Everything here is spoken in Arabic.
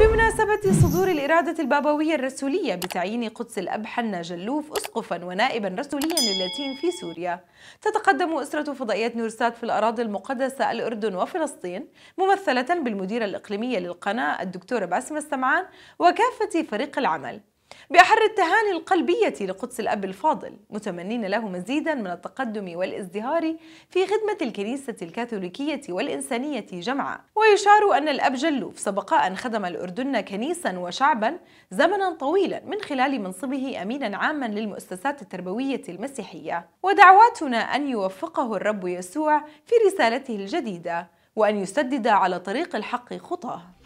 بمناسبة صدور الإرادة البابوية الرسولية بتعيين قدس الأب حنا جلوف أسقفا ونائبا رسوليا للاتين في سوريا تتقدم أسرة فضائية نورسات في الأراضي المقدسة الأردن وفلسطين ممثلة بالمديرة الإقليمية للقناة الدكتورة باسمة السمعان وكافة فريق العمل بأحر التهاني القلبية لقدس الأب الفاضل متمنين له مزيدا من التقدم والازدهار في خدمة الكنيسة الكاثوليكية والإنسانية جمعاء ويشار أن الأب جلوف سبق أن خدم الأردن كنيسا وشعبا زمنا طويلا من خلال منصبه أمينا عاما للمؤسسات التربوية المسيحية ودعواتنا أن يوفقه الرب يسوع في رسالته الجديدة وأن يسدد على طريق الحق خطاه